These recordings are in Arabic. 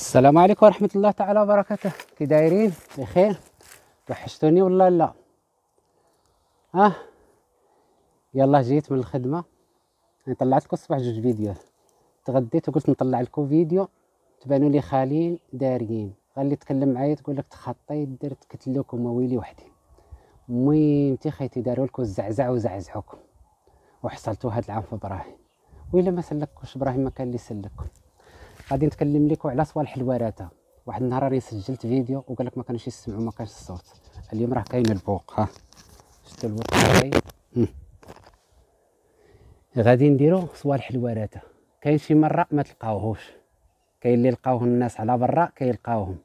السلام عليكم ورحمة الله تعالى وبركاته كي دايرين بخير وحشتوني ولا لا ها آه. يلا جيت من الخدمة انا طلعت لكم الصباح جوج فيديو تغديت وقلت نطلع لكم فيديو تبانوا لي خالين داريين غالي تكلم معايا تقول لك تخطيت درت كتلوكم ويلي وحدي المهم تي خيتي داروا لكم الزعزع وزعزعوكم وحصلتوا هاد العام في ابراهيم ويلا ما سلككوش ابراهيم ما كان لي سلككم غادي نتكلم لكم على صوالح الوراثه واحد النهار راني سجلت فيديو وقال لك ما كانش يسمعوا ما كانش الصوت اليوم راه كاين البوق ها شفتوا البوق هاي غادي نديرو صوالح الوراثه كاين شي مره ما تلقاوهوش كاين اللي لقاوه الناس على برا كيلقاوهم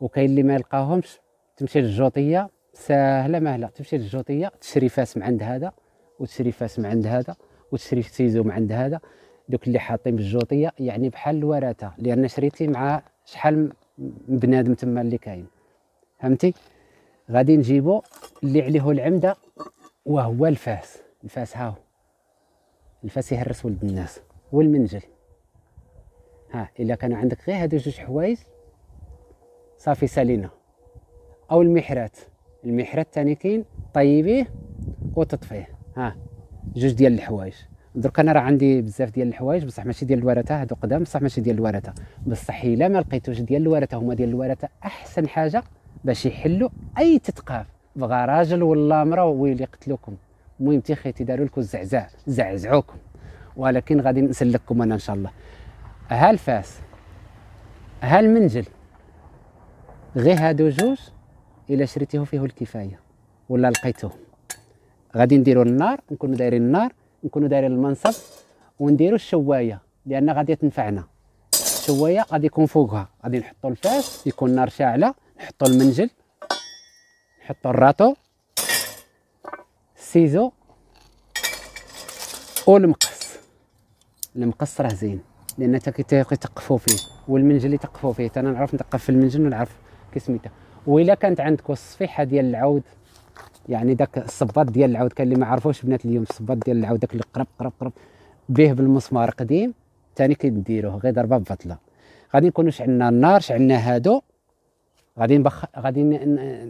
وكاين اللي ما يلقاوهمش تمشي للجوطيه ساهله مهله تمشي للجوطيه تشري فاس من عند هذا وتشري فاس من عند هذا وتشري سيزو من عند هذا دوك اللي حاطين بالجوطيه يعني بحال الورثه لان شريتي مع شحال من بنادم تما اللي كاين فهمتي غادي نجيبو اللي عليه العمده وهو الفاس الفاس هاو الفاس يهرس ولد الناس والمنجل ها الا كان عندك غير هادو جوج حوايج صافي سالينا او المحرات المحرات تاني كاين طيبيه وتطفيه ها جوج ديال الحوايج درك انا راه عندي بزاف ديال الحوايج بصح ماشي ديال الورثه هادو قدام بصح ماشي ديال الورثه بصح الا ما لقيتوش ديال الورثه هما ديال الورثه احسن حاجه باش يحلوا اي تثقاف بغى راجل ولا امراه ويلي يقتلوكم المهم تي خيتي داروا لكم الزعزاع زعزعوكم ولكن غادي نسلككم انا ان شاء الله ها الفاس ها المنجل غير هادو جوج الا شريتيه فيه الكفايه ولا لقيتوه غادي نديروا النار نكونوا دايرين النار نكونوا دايرين المنصب ونديروا الشوايه لان غادي تنفعنا الشوايه غادي يكون فوقها غادي نحطوا الفاس يكون نار شاعله نحطوا المنجل نحطوا الراطو السيزو والمقص المقص راه زين لان حتى كيتقفوا فيه والمنجل يتقفوا فيه انا نعرف نتقف في المنجل ونعرف كي سميتها والا كانت عندكم الصفيحه ديال العود يعني داك الصباط ديال العود كان اللي ما عرفوش بنات اليوم الصباط ديال العود داك اللي قرب قرب قرب به بالمسمار قديم ثاني كنديروه غير ضربه ببطله غادي نكونوا شعلنا النار شعلنا هادو غادي نبخ غادي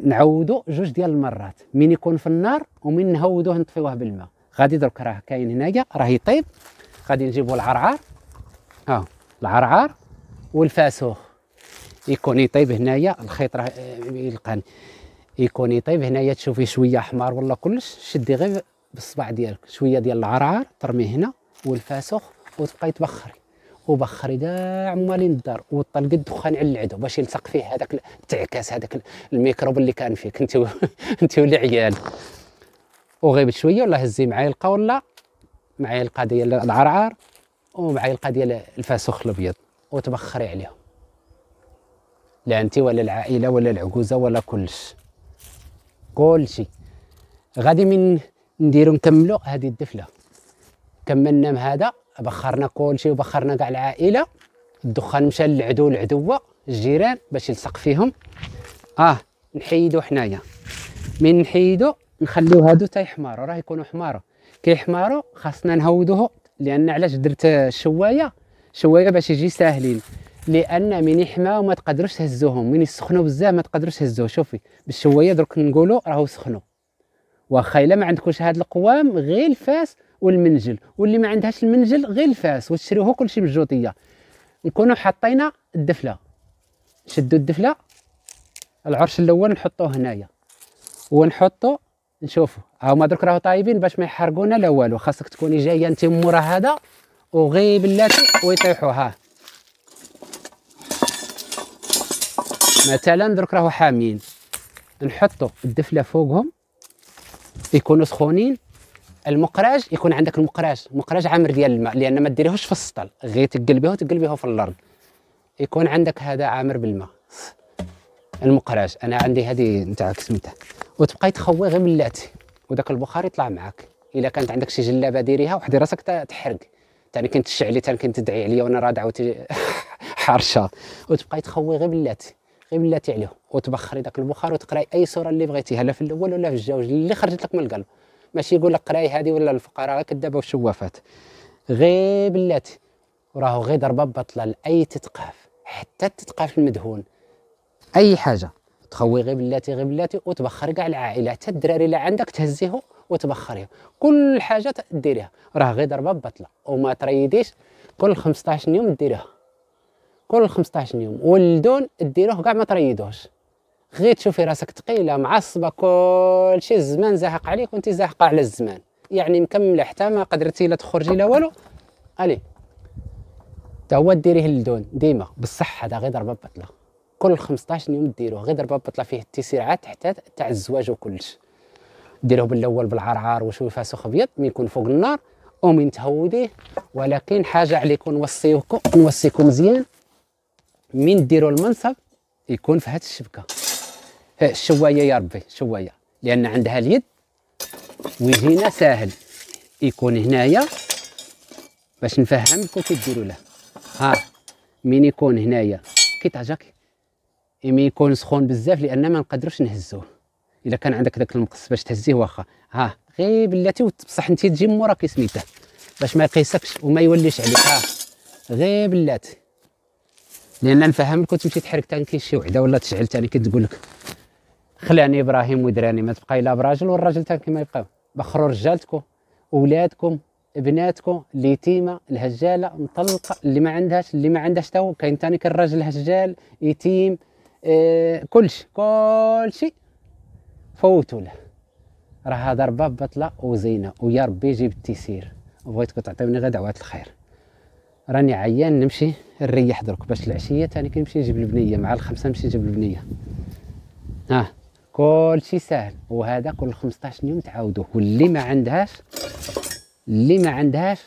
نعودو جوج ديال المرات من يكون في النار ومن نهودوه نطفيوه بالماء غادي درك راه كاين هنايا راه يطيب غادي نجيبو العرعر ها آه. العرعر والفاسوخ يكون يطيب هنايا الخيط راه آه، يلقاني يكون يطيب هنايا تشوفي شويه حمار ولا كلش شدي غير بالصباع ديالك شويه ديال العرعر ترميه هنا والفاسخ وتبقاي تبخري وبخري كاع مالين الدار وطلقي الدخان على العدو باش يلصق فيه هذاك تعكاس هذاك الميكروب اللي كان فيك انت و... انت والعيال وغيبت شويه ولا هزي معايا القا ولا معايا القا ديال العرعر ومعايا القا ديال الفاسخ الابيض وتبخري عليهم لا انت ولا العائله ولا العجوزه ولا كلش كلشي غادي من نديرو نكملو هذه الدفله كملنا بهذا بخرنا كلشي وبخرنا كاع العائله الدخان مشى للعدو العدوه الجيران باش يلصق فيهم اه نحيدو حنايا من نحيدو نخليو هادو تا يحمروا راه يكونوا حماروا كيحمروا خاصنا نهودوه لان علاش درت الشوايه شوايه باش يجي ساهلين لان من يحماو وما تقدروش تهزوهم من يسخنوا بزاف ما تقدروش تهزوه شوفي بالشويه درك نقولوا راهو سخنوا واخا الا ما عندكمش هاد القوام غير الفاس والمنجل واللي ما عندهاش المنجل غير الفاس وتشريوه كلشي بالجوطيه نكونوا حطينا الدفله نشدوا الدفله العرش الاول نحطوه هنايا ونحطوا نشوفوا هما درك راهو طايبين باش ما يحرقونا لا والو خاصك تكوني جايه انت مورا هذا وغيب بلاتي ويطيحوا ها مثلا درك راهو حامين نحطوا الدفله فوقهم يكونوا سخونين المقراج يكون عندك المقراج المقراج عامر ديال الماء لان ما ديريهوش في السطل غير تقلبيه وتقلبيه في الارض يكون عندك هذا عامر بالماء المقراج انا عندي هذه نتاع سميتها وتبقى تخوي غير بلاتي وداك البخار يطلع معاك الا كانت عندك شي جلابه ديريها وحدي راسك تحرق تاني كنت تشعلي تاني كنت تدعي عليا وانا راه دعوتي حارشه وتبقى تخوي غير بلاتي غير بلاتي عليهم وتبخري داك البخار وتقراي اي سوره اللي بغيتيها لا في الاول ولا في الجوج اللي خرجت لك من القلب ماشي يقول لك قراي هذه ولا الفقراء كدابه وشوافات غير بلاتي وراه غير ضربه بطله لاي تثقاف حتى التثقاف المدهون اي حاجه تخوي غير بلاتي غير بلاتي وتبخر كاع العائله حتى الدراري اللي عندك تهزيه وتبخريه كل حاجه ديريها راه غير ضربه بطله وما تريديش كل 15 يوم ديريها كل 15 يوم ولدون ديروه كاع ما تريدوش غير تشوفي راسك ثقيله معصبه كل شيء الزمان زاهق عليك وانت زاهقه على الزمان يعني مكمله حتى ما قدرتي لا تخرجي لا والو الي تا هو ديريه للدون ديما بصح هذا غير ضربه بطله كل 15 يوم ديروه غير ضربه بطله فيه التسريعات حتى تاع الزواج وكلش ديروه بالاول بالعرعار وشوي فاسخ ابيض من يكون فوق النار ومن تهوديه ولكن حاجه عليكم نوصيكم نوصيكم مزيان من ديروا المنصب يكون في هذه الشبكه الشوايه يا ربي شوايه لان عندها اليد ويجينا ساهل يكون هنايا باش نفهم كيف كي ديروا له ها من يكون هنايا كي تعجاك مين يكون سخون بزاف لان ما نقدروش نهزوه اذا كان عندك داك المقص باش تهزيه واخا ها غير بلاتي وتبصح انت تجي موراك سميته باش ما يقيسكش وما يوليش عليك ها غير بلاتي لان نفهم كنت تمشي تحرك تانكي شي وحده ولا تشعل تاني كتقول لك خلاني ابراهيم ودراني ما تبقى الا براجل والراجل تانكي ما يبقى بخروا رجالتكم ولادكم بناتكم اليتيمه الهجاله مطلقه اللي ما عندهاش اللي ما عندهاش تو كاين تاني الراجل هجال يتيم آه كلشي كلشي فوتوا له راه ضربه بطله وزينه ويا ربي يجيب التيسير بغيتكم تعطيوني غير دعوات الخير راني عيان نمشي نريح درك باش العشيه تاني كي نمشي نجيب البنيه مع الخمسه نمشي نجيب البنيه ها كلشي ساهل وهذا كل 15 يوم تعاودوه واللي ما عندهاش اللي ما عندهاش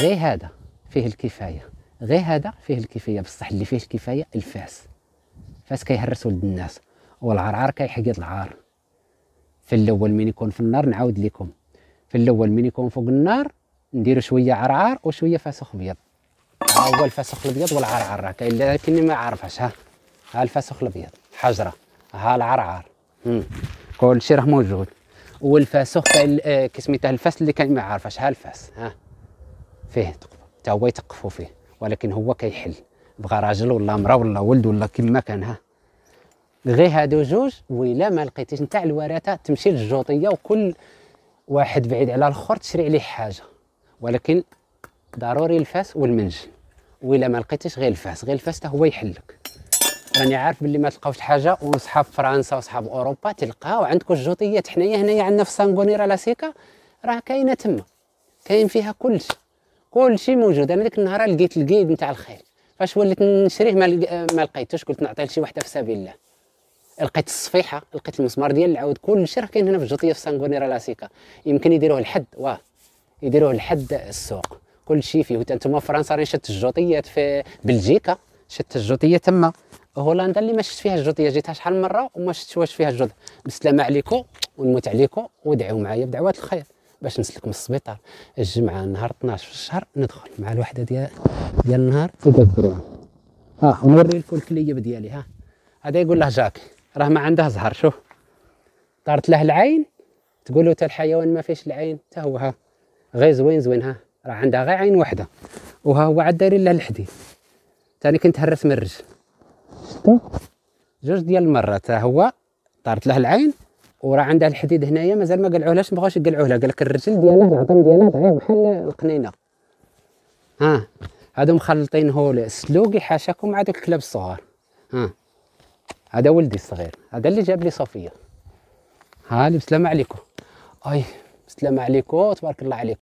غير هذا فيه الكفايه غير هذا فيه الكفايه بصح اللي فيه الكفايه الفاس فاس كيهرس ولد الناس والعرعر كيحقد العار في الاول من يكون في النار نعاود لكم في الاول من يكون فوق النار نديرو شويه عرعر وشويه فسخ ابيض ها هو الفسخ الابيض والعرعر راه كاين لكني ما عارفهاش ها ها الفسخ الابيض حجره ها العرعر كلشي راه موجود والفاسخ كاين آه، كسميته الفاس اللي كان ما عارفاش ها الفاس ها فيه تقف حتى هو يتقفوا فيه ولكن هو كيحل بغى راجل ولا مرا ولا ولد ولا كما كان ها غير هادو جوج وإلا ما لقيتيش نتاع الورثه تمشي للجوطيه وكل واحد بعيد على الاخر تشري عليه حاجه ولكن ضروري الفاس والمنجل وإلا ما لقيتيش غير الفاس غير الفاس حتى هو يحلك راني عارف باللي ما تلقاوش حاجه وصحاب فرنسا وصحاب اوروبا تلقاو عندكم الجوطيات حنايا هنايا عندنا في سانغونيرا لاسيكا راه كاينه تما كاين فيها كلشي كلشي موجود انا ديك النهار لقيت القيد نتاع الخيل فاش وليت نشريه ما, ما لقيتوش قلت نعطيه لشي وحده في سبيل الله لقيت الصفيحه لقيت المسمار ديال العود كلشي راه كاين هنا في الجوطيه في سانغونيرا لاسيكا يمكن يديروه لحد واه يديروه لحد السوق كل شيء فيه انتم فرنسا راني شت الجوطيات في بلجيكا شت الجوطيه تما هولندا اللي ما شفت فيها الجوطيه جيتها شحال من مره وما شفت واش فيها الجوط بالسلامه عليكم ونموت عليكم ودعوا معايا بدعوات الخير باش نسلك من السبيطار الجمعه نهار 12 في الشهر ندخل مع الوحده ديال ديال النهار تذكروها ها ونوري لكم الكليب ديالي ها هذا يقول له جاك راه ما عنده زهر شوف طارت له العين تقول له حتى الحيوان ما فيش العين حتى هو ها غير زوين زوين ها راه عندها غير عين واحده وها هو عاد داير لها الحديد ثاني كنت هرس من الرجل شتو جوج ديال المرات هو طارت له العين وراه عندها الحديد هنايا مازال ما قلعوهلاش ما بغاوش يقلعوه قال لك الرجل ديالها العظم ديالها ضعيف بحال القنينه ها هادو مخلطينه السلوكي حاشاكم مع دوك الكلاب الصغار ها هذا ولدي الصغير هذا اللي جاب لي صفيه ها اللي بسلامة عليكم اي بسلامة عليكم تبارك الله عليكم